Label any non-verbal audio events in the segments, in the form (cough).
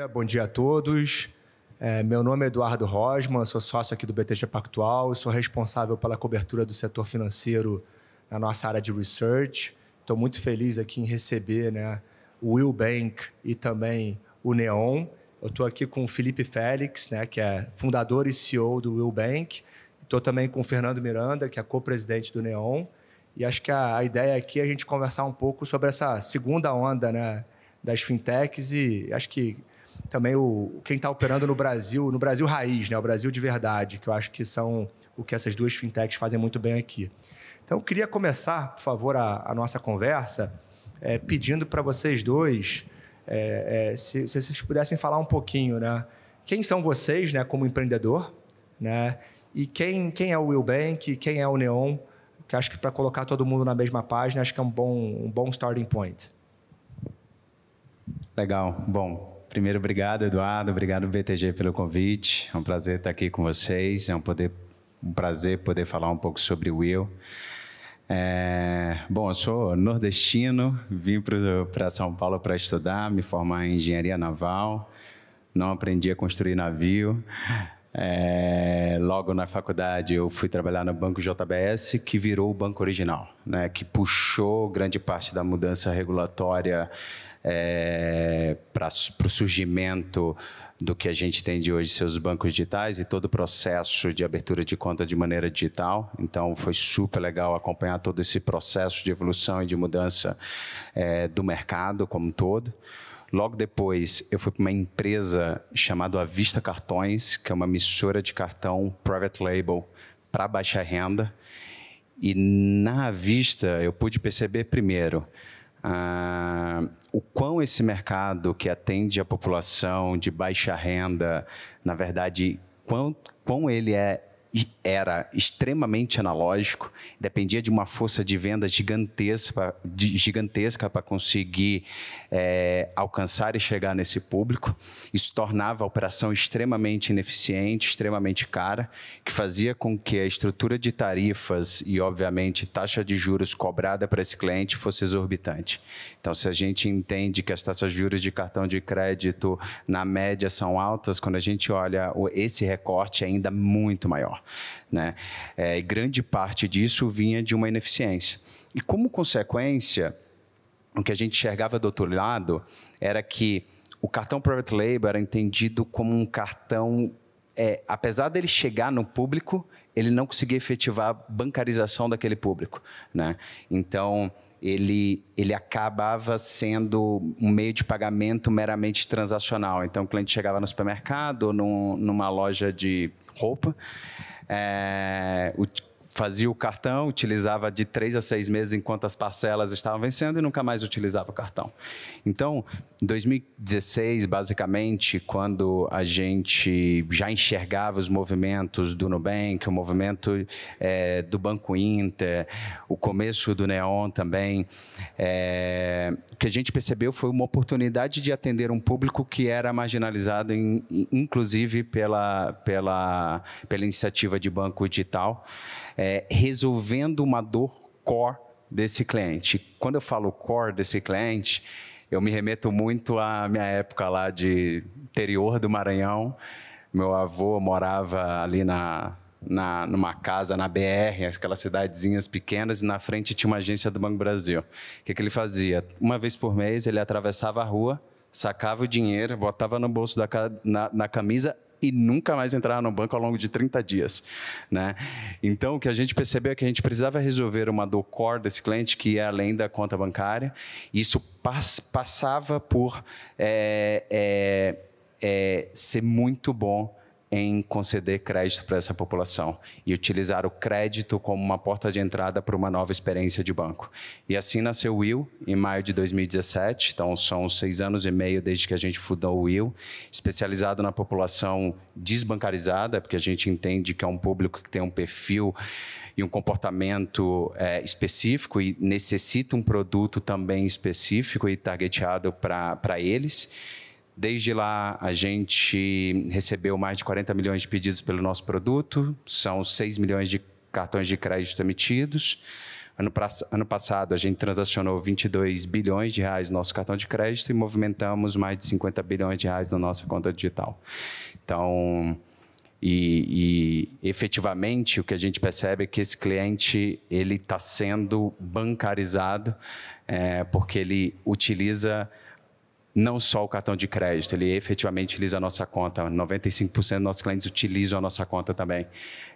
dia, bom dia a todos. É, meu nome é Eduardo Rosman, sou sócio aqui do BTG Pactual, sou responsável pela cobertura do setor financeiro na nossa área de research. Estou muito feliz aqui em receber né, o Will Bank e também o Neon. Eu estou aqui com o Felipe Félix, né, que é fundador e CEO do Will Bank. Estou também com o Fernando Miranda, que é co-presidente do Neon. E acho que a, a ideia aqui é a gente conversar um pouco sobre essa segunda onda né, das fintechs e acho que também o quem está operando no Brasil, no Brasil raiz, né? O Brasil de verdade, que eu acho que são o que essas duas fintechs fazem muito bem aqui. Então, eu queria começar, por favor, a, a nossa conversa é, pedindo para vocês dois é, é, se, se vocês pudessem falar um pouquinho, né? Quem são vocês, né? Como empreendedor, né? E quem, quem é o Will Bank, quem é o Neon? Que acho que para colocar todo mundo na mesma página, acho que é um bom, um bom starting point. Legal. Bom, Primeiro, obrigado, Eduardo. Obrigado, BTG, pelo convite. É um prazer estar aqui com vocês. É um, poder, um prazer poder falar um pouco sobre o Will. É, bom, eu sou nordestino, vim para São Paulo para estudar, me formar em engenharia naval. Não aprendi a construir navio. É, logo na faculdade eu fui trabalhar no banco JBS, que virou o banco original, né, que puxou grande parte da mudança regulatória é, para o surgimento do que a gente tem de hoje, seus bancos digitais e todo o processo de abertura de conta de maneira digital. Então, foi super legal acompanhar todo esse processo de evolução e de mudança é, do mercado como um todo. Logo depois, eu fui para uma empresa chamada Avista Cartões, que é uma emissora de cartão private label para baixa renda. E na Avista, eu pude perceber primeiro ah, o quão esse mercado que atende a população de baixa renda, na verdade, quão, quão ele é era extremamente analógico, dependia de uma força de venda gigantesca, gigantesca para conseguir é, alcançar e chegar nesse público. Isso tornava a operação extremamente ineficiente, extremamente cara, que fazia com que a estrutura de tarifas e, obviamente, taxa de juros cobrada para esse cliente fosse exorbitante. Então, se a gente entende que as taxas de juros de cartão de crédito, na média, são altas, quando a gente olha esse recorte, é ainda muito maior. Né? É, e grande parte disso vinha de uma ineficiência. E como consequência, o que a gente enxergava do outro lado era que o cartão private label era entendido como um cartão, é, apesar dele chegar no público, ele não conseguia efetivar a bancarização daquele público, né? Então ele, ele acabava sendo um meio de pagamento meramente transacional. Então, o cliente chegava no supermercado, num, numa loja de roupa. É, o fazia o cartão, utilizava de três a seis meses enquanto as parcelas estavam vencendo e nunca mais utilizava o cartão. Então, em 2016, basicamente, quando a gente já enxergava os movimentos do Nubank, o movimento é, do Banco Inter, o começo do Neon também, é, o que a gente percebeu foi uma oportunidade de atender um público que era marginalizado, em, inclusive pela, pela, pela iniciativa de banco digital é, resolvendo uma dor core desse cliente. Quando eu falo core desse cliente, eu me remeto muito à minha época lá de interior do Maranhão. Meu avô morava ali na, na, numa casa na BR, aquelas cidadezinhas pequenas, e na frente tinha uma agência do Banco Brasil. O que, que ele fazia? Uma vez por mês ele atravessava a rua, sacava o dinheiro, botava no bolso da na, na camisa e nunca mais entrar no banco ao longo de 30 dias. Né? Então, o que a gente percebeu é que a gente precisava resolver uma dor core desse cliente, que é além da conta bancária. Isso pass passava por é, é, é, ser muito bom em conceder crédito para essa população e utilizar o crédito como uma porta de entrada para uma nova experiência de banco. E assim nasceu o Will em maio de 2017, então são seis anos e meio desde que a gente fundou o Will, especializado na população desbancarizada, porque a gente entende que é um público que tem um perfil e um comportamento é, específico e necessita um produto também específico e targeteado para eles. Desde lá, a gente recebeu mais de 40 milhões de pedidos pelo nosso produto, são 6 milhões de cartões de crédito emitidos. Ano, ano passado, a gente transacionou 22 bilhões de reais no nosso cartão de crédito e movimentamos mais de 50 bilhões de reais na nossa conta digital. Então, e, e, efetivamente o que a gente percebe é que esse cliente ele está sendo bancarizado é, porque ele utiliza não só o cartão de crédito, ele efetivamente utiliza a nossa conta. 95% dos nossos clientes utilizam a nossa conta também,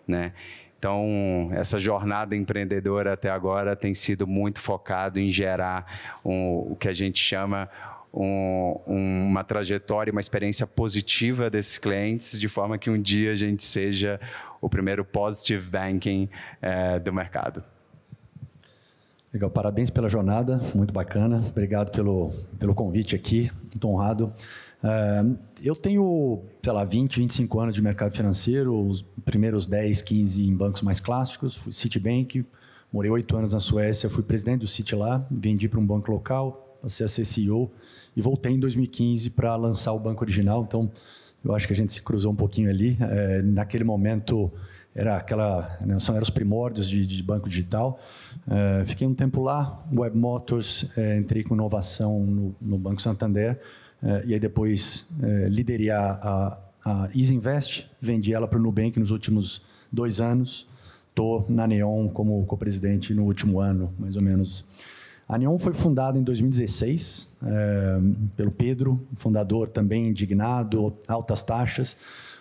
né? Então, essa jornada empreendedora até agora tem sido muito focado em gerar um, o que a gente chama um, uma trajetória, uma experiência positiva desses clientes, de forma que um dia a gente seja o primeiro positive banking é, do mercado. Legal, parabéns pela jornada, muito bacana. Obrigado pelo, pelo convite aqui, muito honrado. É, eu tenho, sei lá, 20, 25 anos de mercado financeiro, os primeiros 10, 15 em bancos mais clássicos, fui Citibank, morei oito anos na Suécia, fui presidente do Citi lá, vendi para um banco local, passei a ser CEO e voltei em 2015 para lançar o banco original. Então, eu acho que a gente se cruzou um pouquinho ali. É, naquele momento, era aquela, né, eram os primórdios de, de banco digital. É, fiquei um tempo lá, Web Motors, é, entrei com inovação no, no Banco Santander é, e aí depois liderei a, a, a Easy Invest, vendi ela para o Nubank nos últimos dois anos. Estou na Neon como co-presidente no último ano, mais ou menos. A Neon foi fundada em 2016 pelo Pedro, fundador também indignado, altas taxas,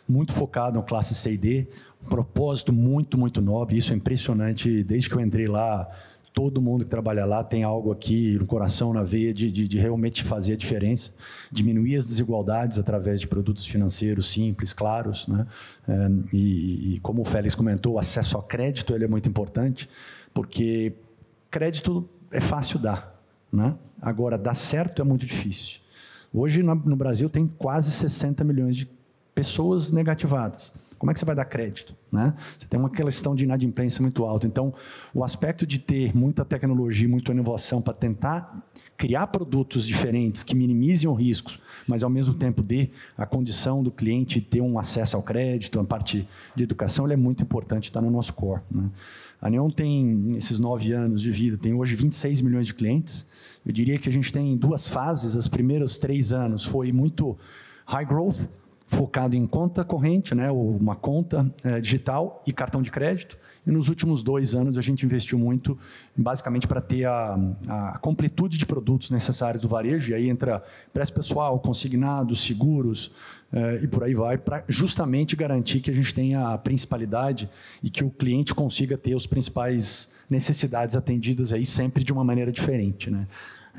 muito focado na classe C e D, propósito muito, muito nobre. Isso é impressionante. Desde que eu entrei lá, todo mundo que trabalha lá tem algo aqui no coração, na veia, de, de, de realmente fazer a diferença, diminuir as desigualdades através de produtos financeiros simples, claros. Né? É, e, e como o Félix comentou, o acesso ao crédito ele é muito importante, porque crédito é fácil dar. Né? Agora, dar certo é muito difícil. Hoje, no Brasil, tem quase 60 milhões de pessoas negativadas. Como é que você vai dar crédito? Né? Você tem uma questão de inadimplência muito alta. Então, o aspecto de ter muita tecnologia, muita inovação para tentar criar produtos diferentes que minimizem o risco, mas ao mesmo tempo dê a condição do cliente ter um acesso ao crédito, a parte de educação, ele é muito importante, está no nosso core. Né? A Neon tem esses nove anos de vida, tem hoje 26 milhões de clientes. Eu diria que a gente tem duas fases. As primeiras três anos foi muito high growth, focado em conta corrente, né, uma conta é, digital e cartão de crédito. E nos últimos dois anos a gente investiu muito, basicamente para ter a, a, completude de produtos necessários do varejo. E aí entra preço pessoal, consignados, seguros é, e por aí vai, para justamente garantir que a gente tenha a principalidade e que o cliente consiga ter os principais necessidades atendidas aí sempre de uma maneira diferente, né?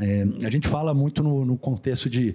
É, a gente fala muito no, no contexto de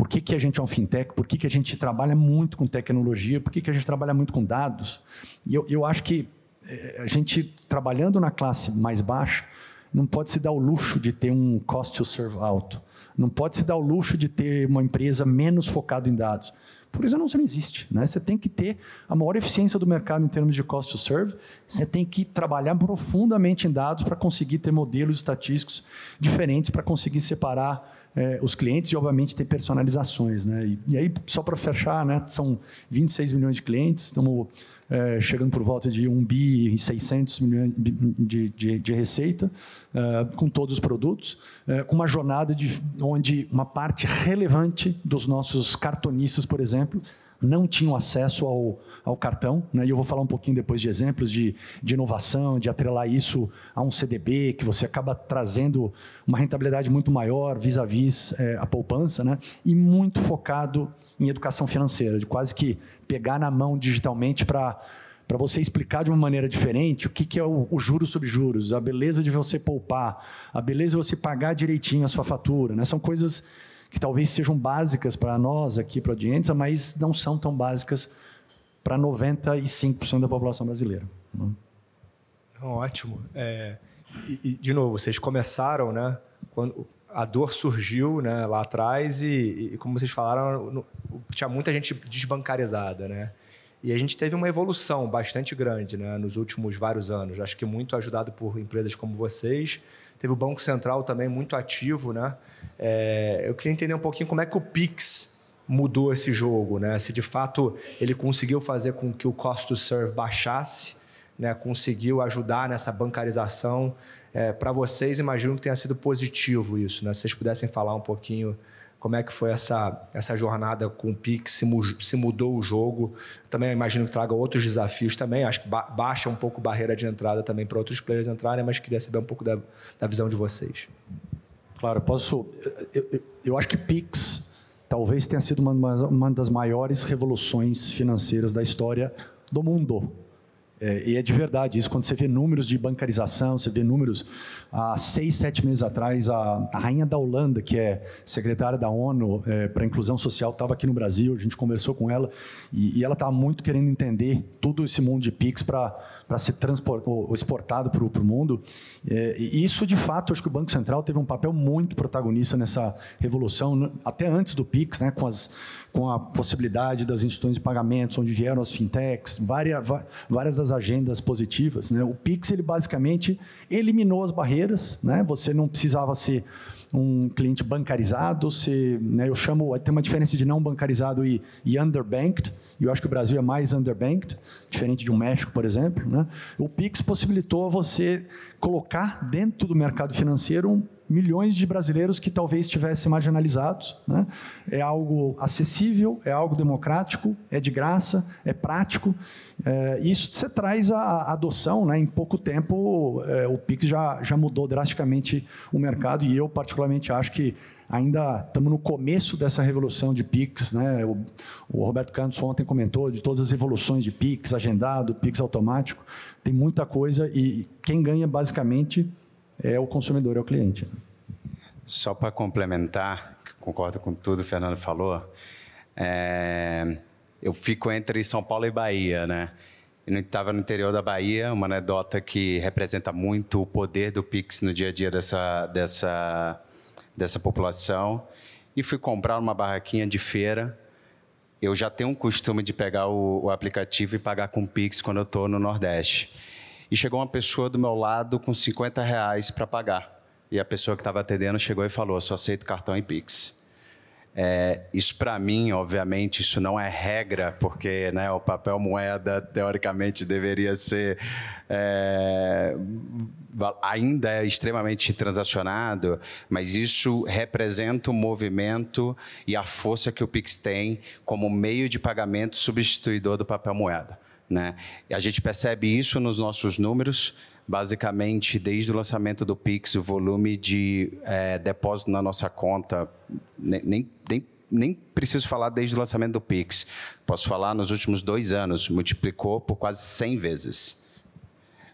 por que, que a gente é um fintech? Por que, que a gente trabalha muito com tecnologia? Por que, que a gente trabalha muito com dados? E eu, eu acho que eh, a gente, trabalhando na classe mais baixa, não pode se dar o luxo de ter um cost to serve alto. Não pode se dar o luxo de ter uma empresa menos focada em dados. Por isso não, não existe. Né? Você tem que ter a maior eficiência do mercado em termos de cost to serve. Você tem que trabalhar profundamente em dados para conseguir ter modelos estatísticos diferentes, para conseguir separar é, os clientes e, obviamente, ter personalizações. Né? E, e aí, só para fechar, né, são 26 milhões de clientes, estamos é, chegando por volta de 1 bi e 600 milhões de, de, de receita, é, com todos os produtos, é, com uma jornada de, onde uma parte relevante dos nossos cartonistas, por exemplo, não tinham acesso ao, ao cartão, né? e eu vou falar um pouquinho depois de exemplos de, de inovação, de atrelar isso a um CDB, que você acaba trazendo uma rentabilidade muito maior vis-à-vis -vis, eh, é, a poupança, né? e muito focado em educação financeira, de quase que pegar na mão digitalmente para para você explicar de uma maneira diferente o que, é o, o juros sobre juros, a beleza de você poupar, a beleza de você pagar direitinho a sua fatura. Né? São coisas que talvez sejam básicas para nós aqui, para a audiência, mas não são tão básicas para 95% da população brasileira. Né? Não, ótimo. É, e, e, de novo, vocês começaram, né? Quando a dor surgiu né, lá atrás e, e como vocês falaram, no, tinha muita gente desbancarizada, né? E a gente teve uma evolução bastante grande né, nos últimos vários anos. Acho que muito ajudado por empresas como vocês. Teve o Banco Central também muito ativo. Né? É, eu queria entender um pouquinho como é que o Pix mudou esse jogo. Né? Se de fato ele conseguiu fazer com que o cost to serve baixasse, né? conseguiu ajudar nessa bancarização. É, Para vocês, imagino que tenha sido positivo isso. Né? Se vocês pudessem falar um pouquinho como é que foi essa, essa jornada com o Pix, se, mu se, mudou o jogo. Também imagino que traga outros desafios também, acho que ba baixa um pouco a barreira de entrada também para outros players entrarem, mas queria saber um pouco da, da visão de vocês. Claro, posso. Eu, eu, eu acho que Pix talvez tenha sido uma, uma das maiores revoluções financeiras da história do mundo. É, e é de verdade isso. Quando você vê números de bancarização, você vê números há seis, sete meses atrás, a, a rainha da Holanda, que é secretária da ONU é, para inclusão social, estava aqui no Brasil, a gente conversou com ela e, e ela está muito querendo entender todo esse mundo de PIX para para ser exportado para o mundo. É, isso, de fato, acho que o Banco Central teve um papel muito protagonista nessa revolução, até antes do PIX, né, com, as, com a possibilidade das instituições de pagamentos, onde vieram as fintechs, várias, várias das agendas positivas. Né? O PIX, ele basicamente eliminou as barreiras, né? você não precisava ser um cliente bancarizado, se né, eu chamo, tem uma diferença de não bancarizado e, e underbanked, e eu acho que o Brasil é mais underbanked, diferente de um México, por exemplo. Né? O Pix possibilitou você colocar dentro do mercado financeiro um milhões de brasileiros que talvez estivessem marginalizados. Né? É algo acessível, é algo democrático, é de graça, é prático. É, isso você traz a, adoção, né? em pouco tempo é, o PIX já, já mudou drasticamente o mercado e eu particularmente acho que ainda estamos no começo dessa revolução de PIX. Né? O, o, Roberto Cantos ontem comentou de todas as evoluções de PIX, agendado, PIX automático. Tem muita coisa e quem ganha basicamente é o consumidor, é o cliente. Só para complementar, concordo com tudo que o Fernando falou, é, eu fico entre São Paulo e Bahia, né? Estava no interior da Bahia, uma anedota que representa muito o poder do Pix no dia a dia dessa, dessa, dessa população. E fui comprar uma barraquinha de feira. Eu já tenho um costume de pegar o, o aplicativo e pagar com Pix quando eu estou no Nordeste e chegou uma pessoa do meu lado com 50 reais para pagar. E a pessoa que estava atendendo chegou e falou: só aceito cartão e Pix. É, isso para mim, obviamente, isso não é regra, porque né, o papel moeda teoricamente deveria ser é, ainda é extremamente transacionado, mas isso representa o movimento e a força que o Pix tem como meio de pagamento substituidor do papel moeda. Né? E a gente percebe isso nos nossos números, basicamente desde o lançamento do Pix, o volume de é, depósito na nossa conta, nem, nem, nem preciso falar desde o lançamento do Pix, posso falar nos últimos dois anos, multiplicou por quase 100 vezes.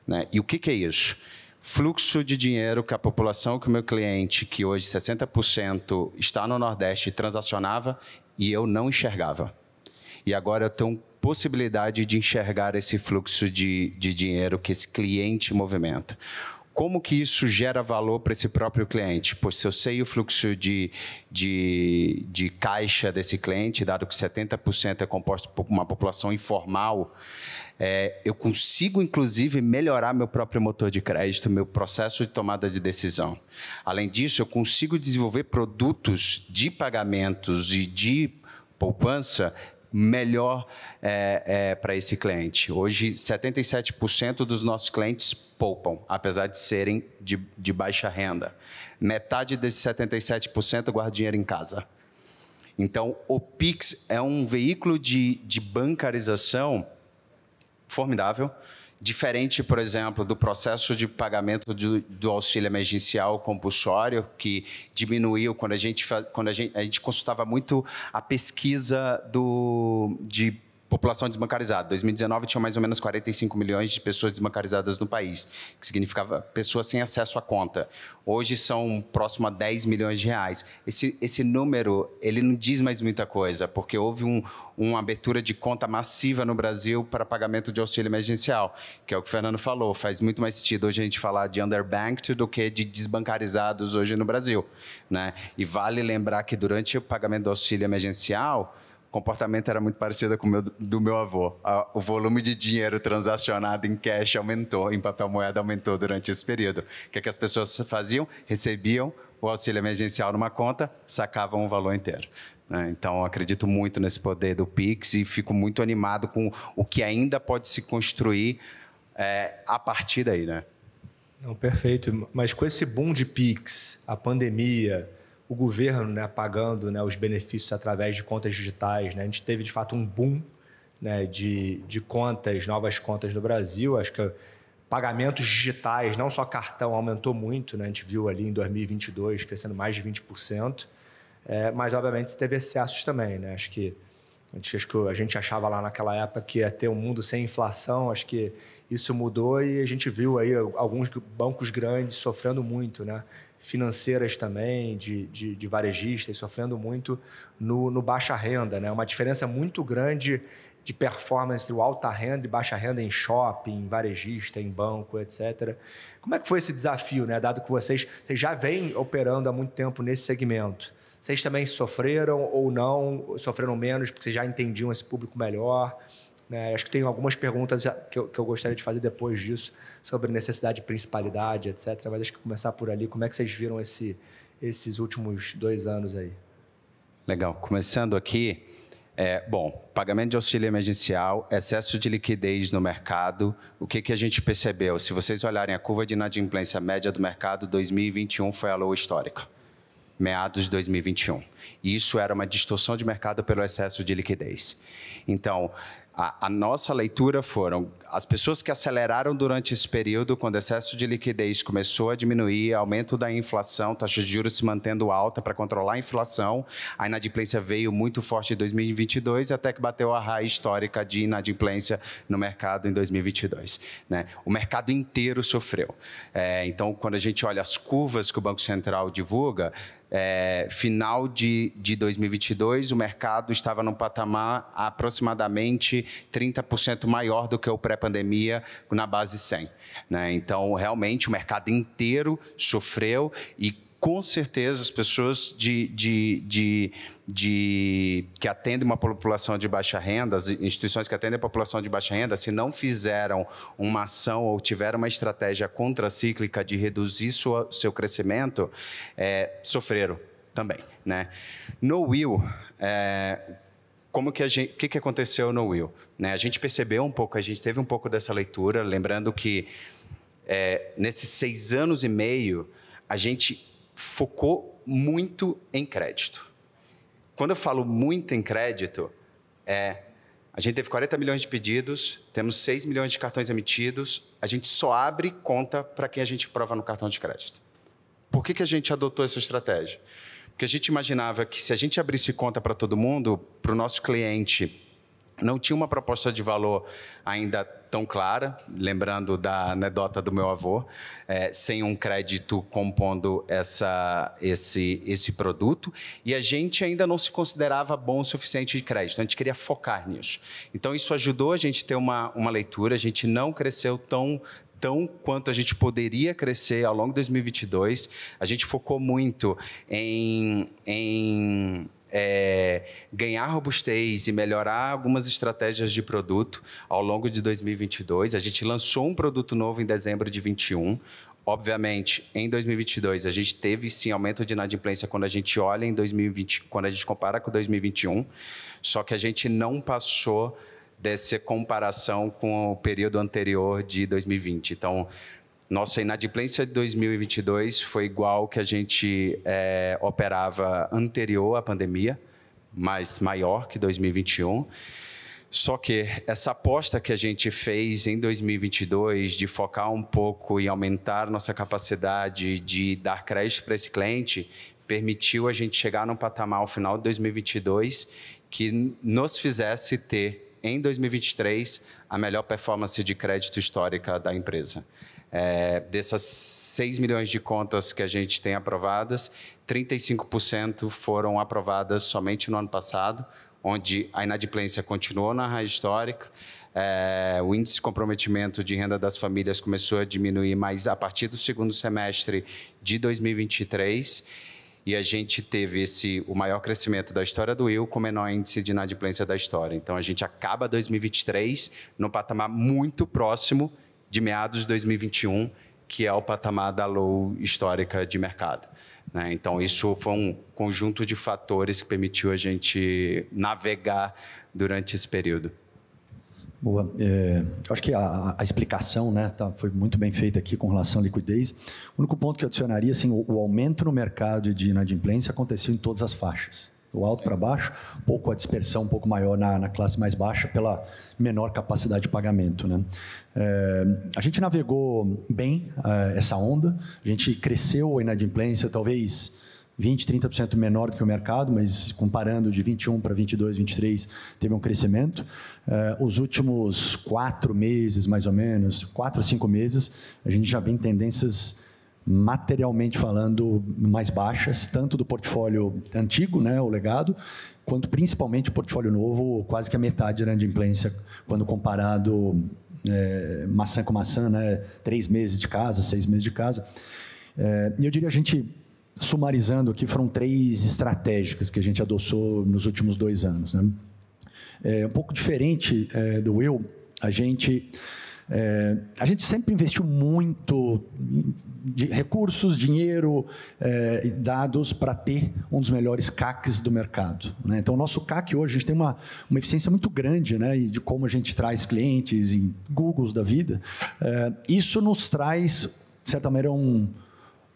Né? E o que, que é isso? Fluxo de dinheiro que a população, que o meu cliente, que hoje 60% está no Nordeste, transacionava e eu não enxergava. E agora eu tenho um possibilidade de enxergar esse fluxo de, de dinheiro que esse cliente movimenta como que isso gera valor para esse próprio cliente? Pois se eu sei o fluxo de, de, de caixa desse cliente, dado que 70% é composto por uma população informal, é, eu consigo, inclusive, melhorar meu próprio motor de crédito, meu processo de tomada de decisão. Além disso, eu consigo desenvolver produtos de pagamentos e de poupança melhor é, é, para esse cliente. Hoje, 77% dos nossos clientes poupam, apesar de serem de, de baixa renda. Metade desses 77% guarda dinheiro em casa. Então, o Pix é um veículo de, de bancarização formidável Diferente, por exemplo, do processo de pagamento do, do, auxílio emergencial compulsório, que diminuiu quando a gente, quando a gente, a gente consultava muito a pesquisa do, de população desbancarizada. 2019 tinha mais ou menos 45 milhões de pessoas desbancarizadas no país, que significava pessoas sem acesso à conta. Hoje são próximo a 10 milhões de reais. Esse, esse número, ele não diz mais muita coisa, porque houve um, uma abertura de conta massiva no Brasil para pagamento de auxílio emergencial, que é o que o Fernando falou. Faz muito mais sentido hoje a gente falar de underbanked do que de desbancarizados hoje no Brasil. Né? E vale lembrar que durante o pagamento do auxílio emergencial, comportamento era muito parecido com o meu, do meu avô. O volume de dinheiro transacionado em cash aumentou, em papel moeda aumentou durante esse período. O que, é que as pessoas faziam? Recebiam o auxílio emergencial numa conta, sacavam o valor inteiro. Né? Então, acredito muito nesse poder do Pix e fico muito animado com o que ainda pode se construir é, a partir daí. Né? Não, perfeito. Mas com esse boom de Pix, a pandemia, o governo né, pagando né, os benefícios através de contas digitais. Né? A gente teve, de fato, um boom né, de, de contas, novas contas no Brasil. Acho que pagamentos digitais, não só cartão, aumentou muito. Né? A gente viu ali em 2022 crescendo mais de 20%. É, mas, obviamente, teve excessos também. Né? Acho que Acho que a gente achava lá naquela época que ia ter um mundo sem inflação, acho que isso mudou e a gente viu aí alguns bancos grandes sofrendo muito, né? financeiras também, de, de, de varejistas, sofrendo muito no, no, baixa renda. Né? Uma diferença muito grande de performance entre o alta renda e baixa renda em shopping, varejista, em banco, etc. Como é que foi esse desafio, né? dado que vocês, vocês já vêm operando há muito tempo nesse segmento? Vocês também sofreram ou não? Sofreram menos porque vocês já entendiam esse público melhor? Né? Acho que tem algumas perguntas que eu, que eu, gostaria de fazer depois disso, sobre necessidade de principalidade, etc. Mas acho que começar por ali. Como é que vocês viram esse, esses últimos dois anos aí? Legal. Começando aqui, é, bom, pagamento de auxílio emergencial, excesso de liquidez no mercado. O que, que a gente percebeu? Se vocês olharem a curva de inadimplência média do mercado, 2021 foi a low histórica meados de 2021. E isso era uma distorção de mercado pelo excesso de liquidez. Então, a, a, nossa leitura foram as pessoas que aceleraram durante esse período, quando excesso de liquidez começou a diminuir, aumento da inflação, taxa de juros se mantendo alta para controlar a inflação, a inadimplência veio muito forte em 2022 até que bateu a raiz histórica de inadimplência no mercado em 2022. Né? O mercado inteiro sofreu. É, então, quando a gente olha as curvas que o Banco Central divulga, é, final de, de 2022, o mercado estava num patamar aproximadamente 30% maior do que o pré-pandemia, na base 100. Né? Então, realmente, o mercado inteiro sofreu e com certeza as pessoas de, de, de, de, que atendem uma população de baixa renda, as instituições que atendem a população de baixa renda, se não fizeram uma ação ou tiveram uma estratégia contracíclica de reduzir sua, seu crescimento, é, sofreram também. Né? No Will, é, como que a gente, o que, que aconteceu no Will? Né? A gente percebeu um pouco, a gente teve um pouco dessa leitura, lembrando que é, nesses seis anos e meio, a gente focou muito em crédito. Quando eu falo muito em crédito, é a gente teve 40 milhões de pedidos, temos 6 milhões de cartões emitidos, a gente só abre conta para quem a gente prova no cartão de crédito. Por que, que a gente adotou essa estratégia? Porque a gente imaginava que se a gente abrisse conta para todo mundo, para o nosso cliente não tinha uma proposta de valor ainda tão clara, lembrando da anedota do meu avô, é, sem um crédito compondo essa, esse, esse produto. E a gente ainda não se considerava bom o suficiente de crédito, a gente queria focar nisso. Então, isso ajudou a gente ter uma, uma leitura, a gente não cresceu tão, tão quanto a gente poderia crescer ao longo de 2022. A gente focou muito em, em é, ganhar robustez e melhorar algumas estratégias de produto ao longo de 2022. A gente lançou um produto novo em dezembro de 21, obviamente, em 2022 a gente teve sim aumento de inadimplência quando a gente olha em 2020, quando a gente compara com 2021, só que a gente não passou dessa comparação com o período anterior de 2020. Então, nossa inadimplência de 2022 foi igual que a gente é, operava anterior à pandemia, mas maior que 2021. Só que essa aposta que a gente fez em 2022 de focar um pouco e aumentar nossa capacidade de dar crédito para esse cliente permitiu a gente chegar num patamar ao final de 2022 que nos fizesse ter em 2023 a melhor performance de crédito histórica da empresa. É, dessas 6 milhões de contas que a gente tem aprovadas, 35% foram aprovadas somente no ano passado, onde a inadimplência continuou na raiz histórica, é, o índice de comprometimento de renda das famílias começou a diminuir, mas a partir do segundo semestre de 2023 e a gente teve esse o maior crescimento da história do Will com o menor índice de inadimplência da história. Então a gente acaba 2023 num patamar muito próximo de meados de 2021, que é o patamar da low histórica de mercado. Né? Então, isso foi um conjunto de fatores que permitiu a gente navegar durante esse período. Boa. É, acho que a, a explicação né, tá, foi muito bem feita aqui com relação à liquidez. O único ponto que eu adicionaria, assim, o, o aumento no mercado de inadimplência aconteceu em todas as faixas do alto para baixo, pouco a dispersão um pouco maior na, na, classe mais baixa pela menor capacidade de pagamento. Né? É, a gente navegou bem é, essa onda, a gente cresceu a inadimplência, talvez 20, 30% menor do que o mercado, mas comparando de 21 para 22, 23, teve um crescimento. Eh, os últimos quatro meses, mais ou menos, quatro a cinco meses, a gente já vem tendências materialmente falando, mais baixas, tanto do portfólio antigo, né, o legado, quanto principalmente o portfólio novo, quase que a metade era de implência, quando comparado é, maçã com maçã, né, três meses de casa, seis meses de casa. É, e eu diria a gente, sumarizando aqui, foram três estratégicas que a gente adoçou nos últimos dois anos. Né? É um pouco diferente é, do Will, a gente é, a gente sempre investiu muito de recursos, dinheiro, é, dados para ter um dos melhores CACs do mercado. Né? Então, o nosso CAC hoje, a gente tem uma, uma eficiência muito grande né? E de como a gente traz clientes e Googles da vida. É, isso nos traz, de certa maneira, um,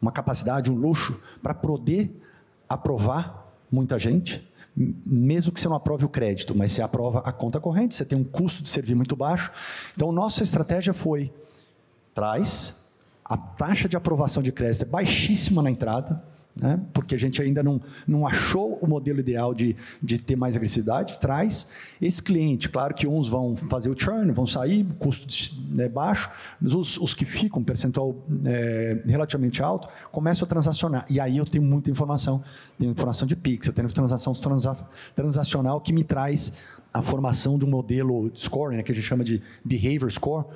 uma capacidade, um luxo para poder aprovar muita gente, mesmo que você não aprove o crédito, mas você aprova a conta corrente, você tem um custo de servir muito baixo. Então, nossa estratégia foi: traz, a taxa de aprovação de crédito é baixíssima na entrada, né? porque a gente ainda não, não achou o modelo ideal de, de ter mais agressividade, traz esse cliente. Claro que uns vão fazer o churn, vão sair, custo é baixo, mas os, os que ficam, percentual é, relativamente alto, começam a transacionar. E aí eu tenho muita informação. Tenho informação de Pix, eu tenho transação transa, transacional que me traz a formação de um modelo de scoring, né, que a gente chama de behavior score,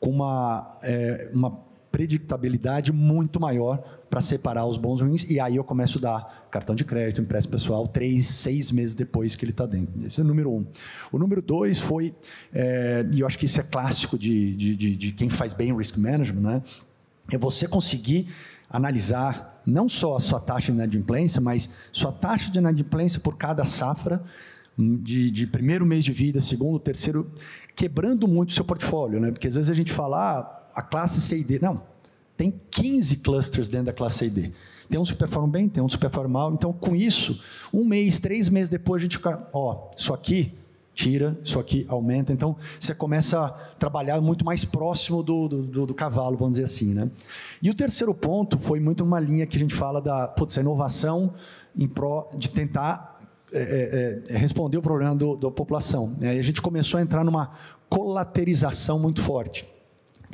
com uma, é, uma predictabilidade muito maior para separar os bons e ruins. E aí eu começo a dar cartão de crédito, empréstimo pessoal, três, seis meses depois que ele está dentro. Esse é o número um. O número dois foi, é, e eu acho que isso é clássico de, de, de, de quem faz bem risk management, né? é você conseguir analisar não só a sua taxa de inadimplência, mas sua taxa de inadimplência por cada safra, hum, de, de, primeiro mês de vida, segundo, terceiro, quebrando muito o seu portfólio, né? Porque às vezes a gente fala, ah, a classe C e D. Não, tem 15 clusters dentro da classe C e D. Tem uns que performam bem, tem uns que performam mal. Então, com isso, um mês, três meses depois, a gente fica, ó, isso aqui tira, isso aqui aumenta. Então, você começa a trabalhar muito mais próximo do, do, do, cavalo, vamos dizer assim. Né? E o terceiro ponto foi muito uma linha que a gente fala da putz, inovação em pró de tentar é, é, é, responder o problema do, da população. Né? E a gente começou a entrar numa colaterização muito forte.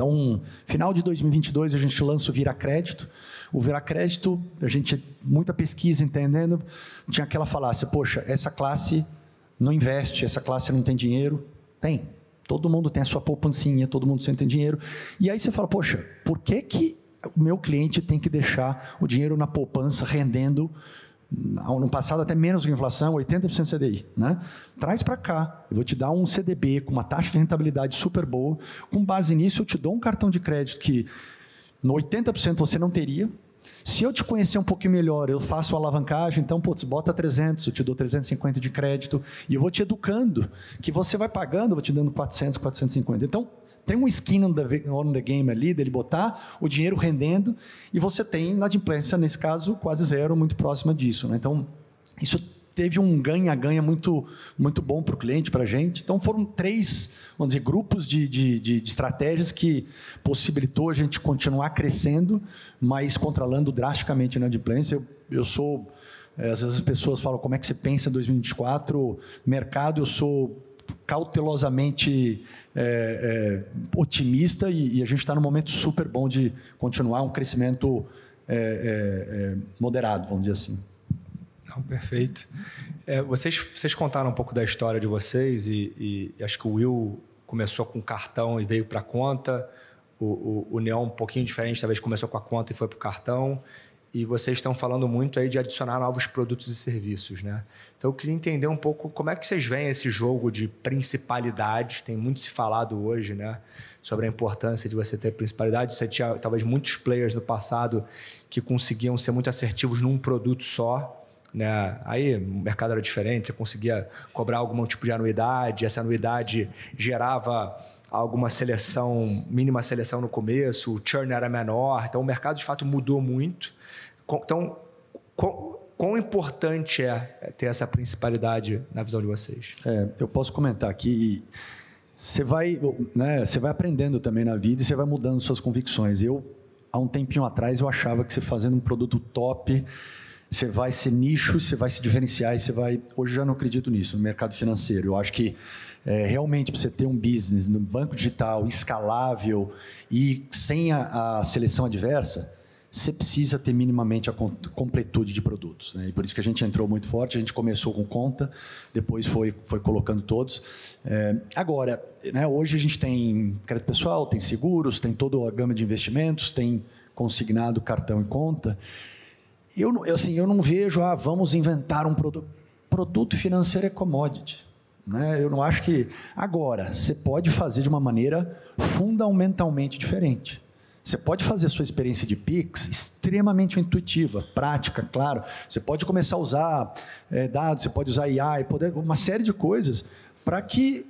Então, final de 2022 a gente lança o Vira Crédito. O Vira Crédito, a gente muita pesquisa entendendo, tinha aquela falácia, poxa, essa classe não investe, essa classe não tem dinheiro. Tem. Todo mundo tem a sua poupancinha, todo mundo sempre tem dinheiro. E aí você fala, poxa, por que que o meu cliente tem que deixar o dinheiro na poupança rendendo no passado até menos que a inflação, 80% CDI, né? Traz para cá. Eu vou te dar um CDB com uma taxa de rentabilidade super boa. Com base nisso, eu te dou um cartão de crédito que no 80% você não teria. Se eu te conhecer um pouquinho melhor, eu faço alavancagem, então, putz, bota 300, eu te dou 350 de crédito e eu vou te educando, que você vai pagando, eu vou te dando 400, 450. Então, tem um skin on the, on the game ali, dele botar o dinheiro rendendo, e você tem inadimplência, nesse caso, quase zero, muito próxima disso. Né? Então, isso teve um ganha-ganha muito, muito bom para o cliente, para a gente. Então, foram três, vamos dizer, grupos de, de, de, de, estratégias que possibilitou a gente continuar crescendo, mas controlando drasticamente a inadimplência. Eu, eu sou... Eh, às vezes as pessoas falam, como é que você pensa em 2024? Mercado, eu sou cautelosamente é, é, otimista e, e, a gente está num momento super bom de continuar um crescimento é, é, é moderado, vamos dizer assim. Não, perfeito. É, vocês, vocês contaram um pouco da história de vocês e, e acho que o Will começou com cartão e veio para a conta. O, o, o Neon um pouquinho diferente, talvez começou com a conta e foi para o cartão e vocês estão falando muito aí de adicionar novos produtos e serviços, né? Então eu queria entender um pouco como é que vocês veem esse jogo de principalidade. Tem muito se falado hoje, né, sobre a importância de você ter principalidade. Você tinha talvez muitos players no passado que conseguiam ser muito assertivos num produto só. Né? Aí o mercado era diferente, você conseguia cobrar algum tipo de anuidade, essa anuidade gerava alguma seleção, mínima seleção no começo, o churn era menor, então o mercado de fato mudou muito. Então, quão, importante é ter essa principalidade na visão de vocês? É, eu posso comentar aqui. Você vai, né, você vai aprendendo também na vida e você vai mudando suas convicções. Eu, há um tempinho atrás, eu achava que você fazendo um produto top, você vai ser nicho, você vai se diferenciar e você vai. Hoje já não acredito nisso, no mercado financeiro. Eu acho que é, realmente, para você ter um business no banco digital escalável e sem a, a seleção adversa, você precisa ter minimamente a completude de produtos. Né? E por isso que a gente entrou muito forte, a gente começou com conta, depois foi, foi colocando todos. É, agora, né, hoje a gente tem crédito pessoal, tem seguros, tem toda a gama de investimentos, tem consignado, cartão e conta. Eu, assim, eu não vejo, ah, vamos inventar um produto. Produto financeiro é commodity. Né? Eu não acho que. Agora, você pode fazer de uma maneira fundamentalmente diferente. Você pode fazer sua experiência de Pix extremamente intuitiva, prática, claro. Você pode começar a usar é, dados, você pode usar AI, poder, uma série de coisas para que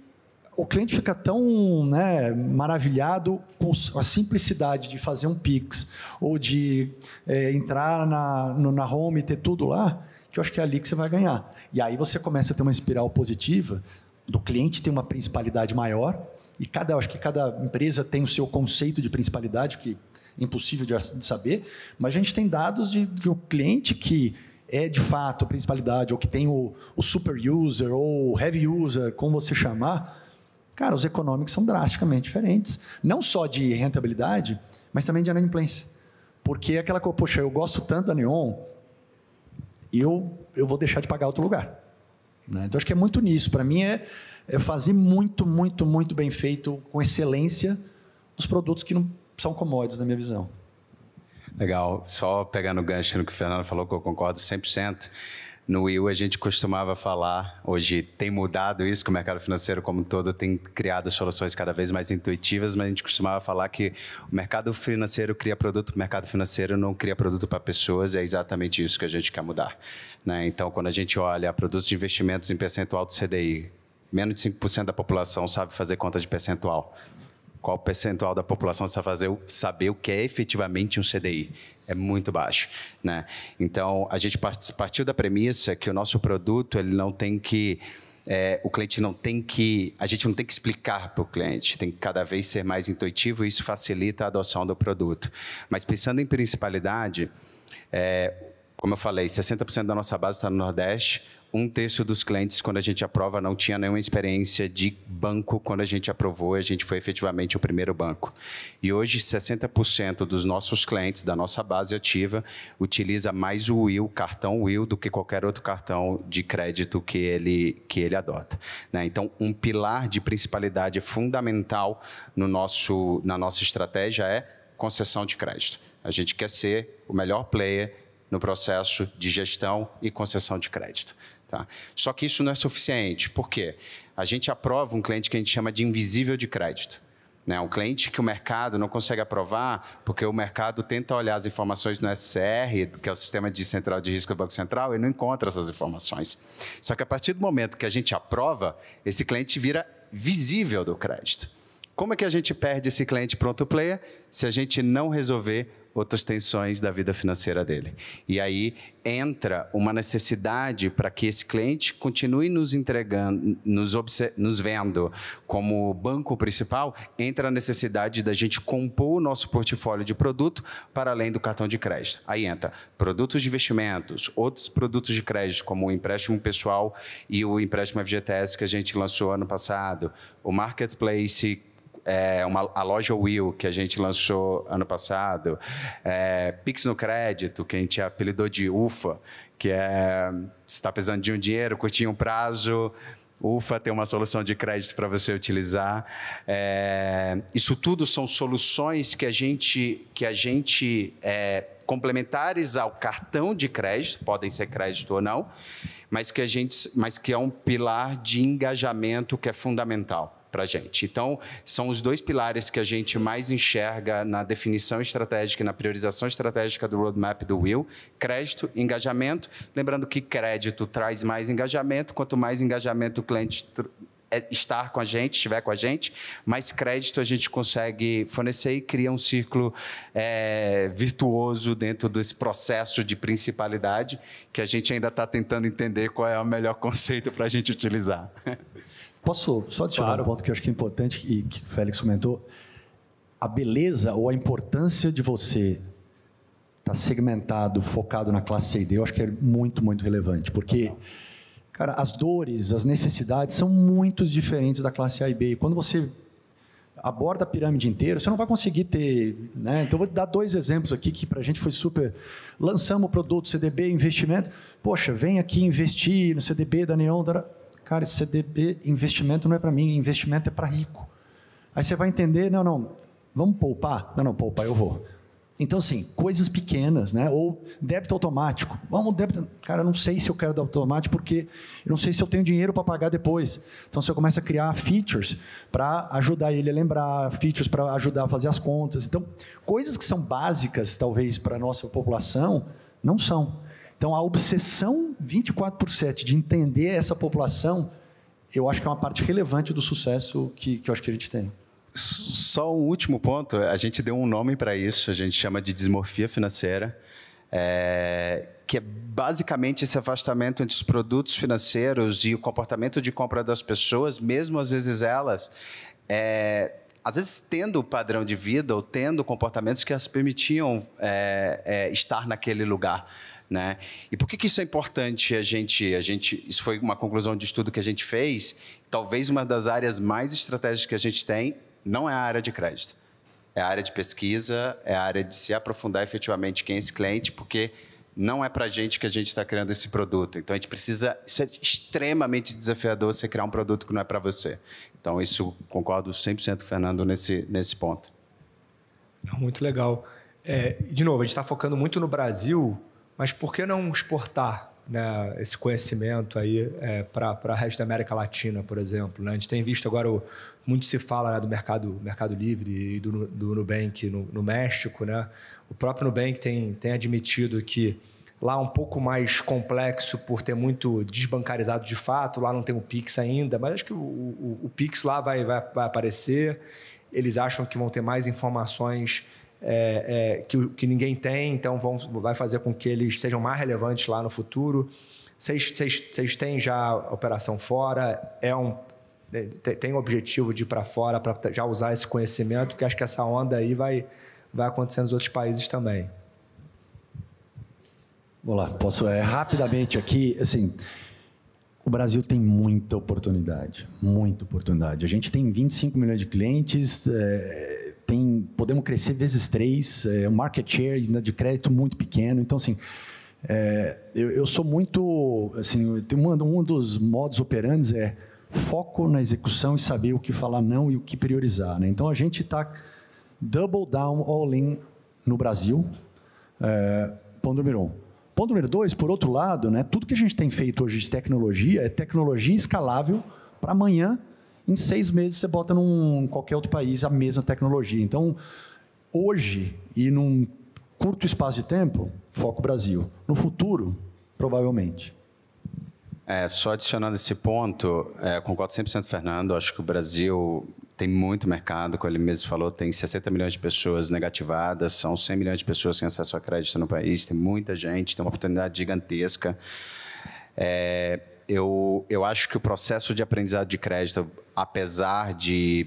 o cliente fica tão né, maravilhado com a simplicidade de fazer um Pix ou de é, entrar na, no, na home e ter tudo lá, que eu acho que é ali que você vai ganhar. E aí você começa a ter uma espiral positiva, do cliente tem uma principalidade maior, e cada, acho que cada empresa tem o seu conceito de principalidade, que é impossível de saber, mas a gente tem dados de que o cliente que é de fato a principalidade, ou que tem o, o super user, ou heavy user, como você chamar, cara, os econômicos são drasticamente diferentes. Não só de rentabilidade, mas também de inadimplência. Porque é aquela coisa, poxa, eu gosto tanto da Neon, eu, eu vou deixar de pagar outro lugar. Né? Então, acho que é muito nisso. Para mim, é, é, fazer muito, muito, muito bem feito, com excelência, os produtos que não são commodities, na minha visão. Legal. Só pegando o gancho no que o Fernando falou, que eu concordo 100%. No Will a gente costumava falar, hoje tem mudado isso, que o mercado financeiro como um todo tem criado soluções cada vez mais intuitivas, mas a gente costumava falar que o mercado financeiro cria produto, o mercado financeiro não cria produto para pessoas, e é exatamente isso que a gente quer mudar. Né? Então, quando a gente olha produtos de investimentos em percentual do CDI, menos de 5% da população sabe fazer conta de percentual qual percentual da população precisa fazer, saber o que é efetivamente um CDI. É muito baixo. Né? Então, a gente partiu da premissa que o nosso produto ele não tem que. É, o cliente não tem que. A gente não tem que explicar para o cliente, tem que cada vez ser mais intuitivo e isso facilita a adoção do produto. Mas pensando em principalidade, é, como eu falei, 60% da nossa base está no Nordeste, um terço dos clientes, quando a gente aprova, não tinha nenhuma experiência de banco. Quando a gente aprovou, E a gente foi efetivamente o primeiro banco. E hoje, 60% dos nossos clientes, da nossa base ativa, utiliza mais o Will, cartão Will, do que qualquer outro cartão de crédito que ele, que ele adota. Né? Então, um pilar de principalidade fundamental no nosso, na nossa estratégia é concessão de crédito. A gente quer ser o melhor player no processo de gestão e concessão de crédito. Tá? Só que isso não é suficiente. Por quê? A gente aprova um cliente que a gente chama de invisível de crédito. Né? Um cliente que o mercado não consegue aprovar, porque o mercado tenta olhar as informações no SCR, que é o Sistema de Central de Risco do Banco Central, e não encontra essas informações. Só que a partir do momento que a gente aprova, esse cliente vira visível do crédito. Como é que a gente perde esse cliente pronto player se a gente não resolver outras tensões da vida financeira dele. E aí entra uma necessidade para que esse cliente continue nos entregando, nos, nos vendo como banco principal, entra a necessidade da gente compor o nosso portfólio de produto para além do cartão de crédito. Aí entra produtos de investimentos, outros produtos de crédito, como o empréstimo pessoal e o empréstimo FGTS que a gente lançou ano passado, o marketplace é, uma, a loja Will, que a gente lançou ano passado, é, Pix no Crédito, que a gente apelidou de UFA, que é se está precisando de um dinheiro, curtinho um prazo, UFA tem uma solução de crédito para você utilizar. É, isso tudo são soluções que a gente, que a gente é, complementares ao cartão de crédito, podem ser crédito ou não, mas que a gente, mas que é um pilar de engajamento que é fundamental para a gente. Então, são os dois pilares que a gente mais enxerga na definição estratégica e na priorização estratégica do roadmap do Will: crédito e engajamento. Lembrando que crédito traz mais engajamento, quanto mais engajamento o cliente é, estar com a gente, estiver com a gente, mais crédito a gente consegue fornecer e cria um círculo é, virtuoso dentro desse processo de principalidade que a gente ainda está tentando entender qual é o melhor (laughs) conceito para a gente utilizar. Posso só adicionar claro. um ponto que eu acho que é importante e que o Félix comentou? A beleza ou a importância de você estar tá segmentado, focado na classe C e D, eu acho que é muito, muito relevante, porque, cara, as dores, as necessidades são muito diferentes da classe A e B. Quando você aborda a pirâmide inteira, você não vai conseguir ter. Né? Então, vou dar dois exemplos aqui que para a gente foi super. Lançamos o produto CDB Investimento. Poxa, vem aqui investir no CDB da Neon. Da cara, esse CDB, investimento não é para mim, investimento é para rico. Aí você vai entender, não, não, vamos poupar? Não, não, poupar eu vou. Então, assim, coisas pequenas, né? Ou débito automático. Vamos, débito. Cara, eu não sei se eu quero débito automático porque eu não sei se eu tenho dinheiro para pagar depois. Então, você começa a criar features para ajudar ele a lembrar, features para ajudar a fazer as contas. Então, coisas que são básicas, talvez, para a nossa população, não são. Então, a obsessão 24 por 7 de entender essa população, eu acho que é uma parte relevante do sucesso que, que eu acho que a gente tem. Só um último ponto, a gente deu um nome para isso, a gente chama de desmorfia financeira, é, que é basicamente esse afastamento entre os produtos financeiros e o comportamento de compra das pessoas, mesmo às vezes elas, é, às vezes tendo o padrão de vida ou tendo comportamentos que as permitiam é, é estar naquele lugar né? E por que, que isso é importante? A gente, a gente, isso foi uma conclusão de estudo que a gente fez. Talvez uma das áreas mais estratégicas que a gente tem não é a área de crédito, é a área de pesquisa, é a área de se aprofundar efetivamente quem é esse cliente, porque não é para a gente que a gente está criando esse produto. Então a gente precisa. Isso é extremamente desafiador você criar um produto que não é para você. Então, isso concordo 100% Fernando nesse, nesse ponto. Muito legal. É, de novo, a gente está focando muito no Brasil, mas por que não exportar né, esse conhecimento aí é, para o resto da América Latina, por exemplo? Né? A gente tem visto agora, o, muito se fala né, do mercado, mercado Livre e do, do Nubank no, no, México. Né? O próprio Nubank tem, tem admitido que lá é um pouco mais complexo por ter muito desbancarizado de fato, lá não tem o Pix ainda, mas acho que o, o, o Pix lá vai, vai, vai aparecer. Eles acham que vão ter mais informações é, é, que, que, ninguém tem, então vão, vai fazer com que eles sejam mais relevantes lá no futuro. Vocês têm já operação fora? É um é, tem, objetivo de ir para fora para já usar esse conhecimento? Porque acho que essa onda aí vai, vai acontecer nos outros países também. Vamos lá, posso é, rapidamente aqui, assim, o Brasil tem muita oportunidade, muita oportunidade. A gente tem 25 milhões de clientes, é, tem, podemos crescer vezes três, é, um market share né, de crédito muito pequeno. Então, assim, é, eu, eu, sou muito. Assim, uma, um dos modos operantes é foco na execução e saber o que falar não e o que priorizar. Né? Então, a gente está double down, all in no Brasil, é, ponto número um. Ponto número dois, por outro lado, né, tudo que a gente tem feito hoje de tecnologia é tecnologia escalável para amanhã em seis meses você bota num qualquer outro país a mesma tecnologia. Então, hoje e num curto espaço de tempo, foco Brasil. No futuro, provavelmente. É, só adicionando esse ponto, é, concordo 100% Fernando, acho que o Brasil tem muito mercado, como ele mesmo falou, tem 60 milhões de pessoas negativadas, são 100 milhões de pessoas sem acesso a crédito no país, tem muita gente, tem uma oportunidade gigantesca. É, eu, eu acho que o processo de aprendizado de crédito apesar de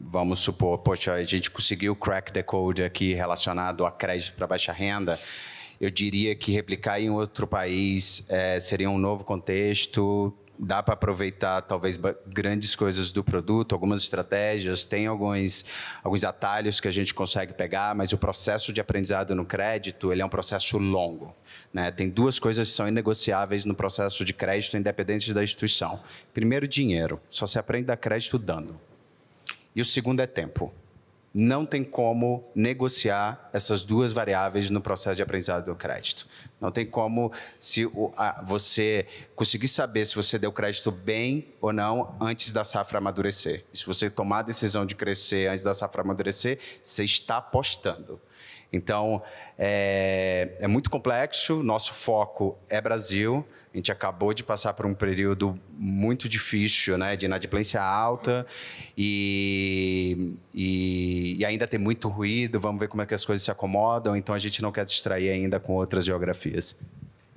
vamos supor, poxa, a gente conseguiu crack the code aqui relacionado a crédito para baixa renda, eu diria que replicar em outro país é, seria um novo contexto, dá para aproveitar talvez grandes coisas do produto, algumas estratégias, tem alguns, alguns atalhos que a gente consegue pegar, mas o processo de aprendizado no crédito ele é um processo longo. Né? Tem duas coisas que são inegociáveis no processo de crédito, independente da instituição. Primeiro, dinheiro. Só se aprende a crédito dando. E o segundo é tempo não tem como negociar essas duas variáveis no processo de aprendizado do crédito. Não tem como se você conseguir saber se você deu crédito bem ou não antes da safra amadurecer. E se você tomar a decisão de crescer antes da safra amadurecer, você está apostando. Então, é, é muito complexo, nosso foco é Brasil, a gente acabou de passar por um período muito difícil, né, de inadimplência alta e, e, e, ainda tem muito ruído. Vamos ver como é que as coisas se acomodam. Então a gente não quer distrair ainda com outras geografias.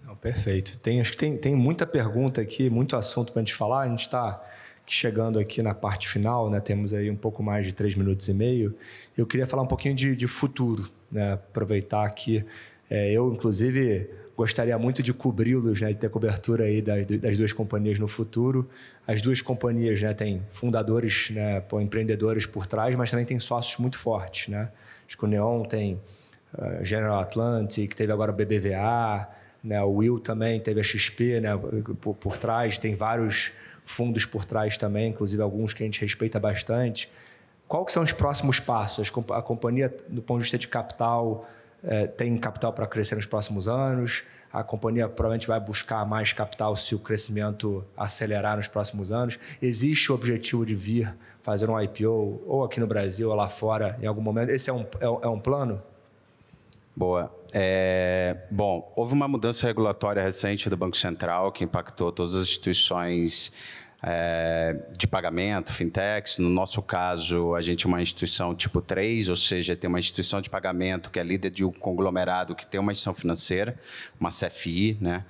Não, perfeito. Tem, acho que tem, tem muita pergunta aqui, muito assunto para a gente falar. A gente está chegando aqui na parte final, né, temos aí um pouco mais de três minutos e meio. Eu queria falar um pouquinho de, de futuro, né, aproveitar que é, eu, inclusive gostaria muito de cobri-los, né, de ter cobertura aí das, das, duas companhias no futuro. As duas companhias né, têm fundadores, né, empreendedores por trás, mas também têm sócios muito fortes. Né? Acho que o Neon tem uh, General Atlantic, teve agora o BBVA, né, o Will também teve a XP né, por, por trás, tem vários fundos por trás também, inclusive alguns que a gente respeita bastante. Quais são os próximos passos? A companhia, do ponto de vista de capital, é, tem capital para crescer nos próximos anos. A companhia provavelmente vai buscar mais capital se o crescimento acelerar nos próximos anos. Existe o objetivo de vir fazer um IPO ou aqui no Brasil ou lá fora em algum momento? Esse é um, é, é um plano? Boa. É, bom, houve uma mudança regulatória recente do Banco Central que impactou todas as instituições é, de pagamento, fintechs. No nosso caso, a gente é uma instituição tipo 3, ou seja, tem uma instituição de pagamento que é líder de um conglomerado que tem uma instituição financeira, uma CFI, né?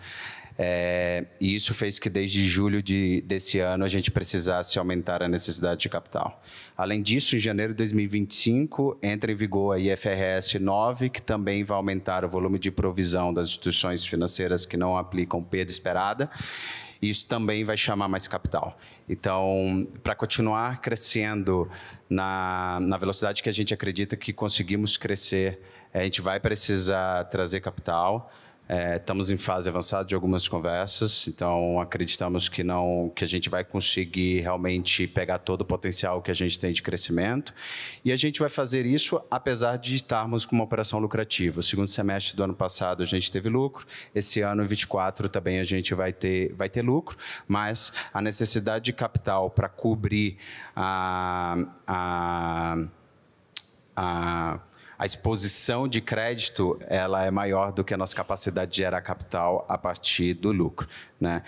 É, e isso fez que desde julho de, desse ano a gente precisasse aumentar a necessidade de capital. Além disso, em janeiro de 2025 entra em vigor a IFRS 9, que também vai aumentar o volume de provisão das instituições financeiras que não aplicam perda esperada isso também vai chamar mais capital. Então, para continuar crescendo na, na velocidade que a gente acredita que conseguimos crescer, a gente vai precisar trazer capital. É, estamos em fase avançada de algumas conversas, então acreditamos que não que a gente vai conseguir realmente pegar todo o potencial que a gente tem de crescimento e a gente vai fazer isso apesar de estarmos com uma operação lucrativa. O segundo semestre do ano passado a gente teve lucro, esse ano 24 também a gente vai ter vai ter lucro, mas a necessidade de capital para cobrir a, a, a a exposição de crédito ela é maior do que a nossa capacidade de gerar capital a partir do lucro. Né?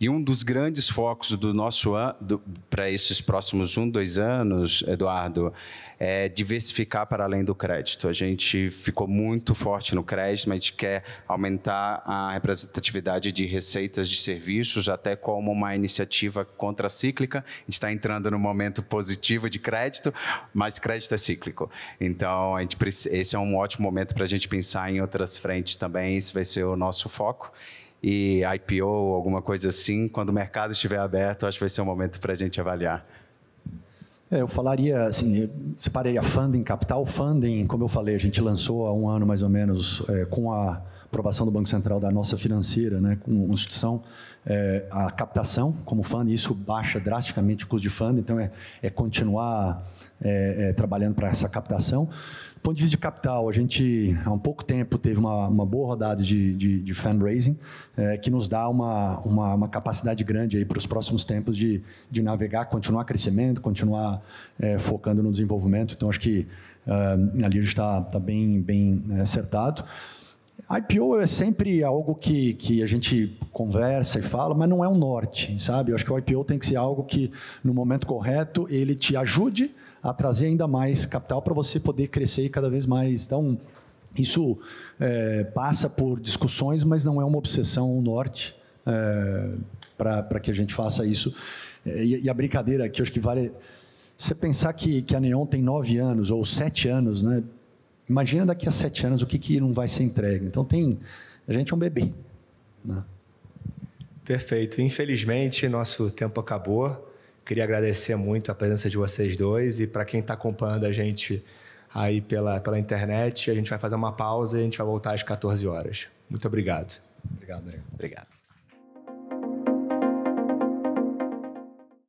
E um dos grandes focos do nosso ano para esses próximos um, dois anos, Eduardo, é diversificar para além do crédito. A gente ficou muito forte no crédito, mas a gente quer aumentar a representatividade de receitas de serviços, até como uma iniciativa contracíclica. A gente está entrando no momento positivo de crédito, mas crédito é cíclico. Então, a gente, esse é um ótimo momento para a gente pensar em outras frentes também. Esse vai ser o nosso foco e IPO, alguma coisa assim, quando o mercado estiver aberto, acho que vai ser um momento para a gente avaliar. É, eu falaria assim, separei a funding capital. Funding, como eu falei, a gente lançou há um ano mais ou menos é, com a aprovação do Banco Central da nossa financeira, né, uma instituição, é, a captação como fundo, isso baixa drasticamente o custo de fundo, então é, é continuar é, é, trabalhando para essa captação. Do ponto de vista de capital, a gente há um pouco tempo teve uma, uma boa rodada de, de, de fundraising, é, que nos dá uma, uma, uma capacidade grande para os próximos tempos de, de navegar, continuar crescimento, continuar é, focando no desenvolvimento. Então, acho que ah, ali a gente está tá bem, bem é, acertado. IPO é sempre algo que, que a gente conversa e fala, mas não é um norte, sabe? Eu acho que o IPO tem que ser algo que, no momento correto, ele te ajude a trazer ainda mais capital para você poder crescer cada vez mais. Então, isso é, passa por discussões, mas não é uma obsessão um norte é, para que a gente faça isso. É, e, e a brincadeira aqui, eu acho que vale você pensar que, que a Neon tem nove anos ou sete anos, né? Imagina daqui a sete anos o que, que não vai ser entregue. Então tem. A gente é um bebê. Né? Perfeito. Infelizmente, nosso tempo acabou. Queria agradecer muito a presença de vocês dois e para quem está acompanhando a gente aí pela, pela internet, a gente vai fazer uma pausa e a gente vai voltar às 14 horas. Muito obrigado. Obrigado, Obrigado. obrigado.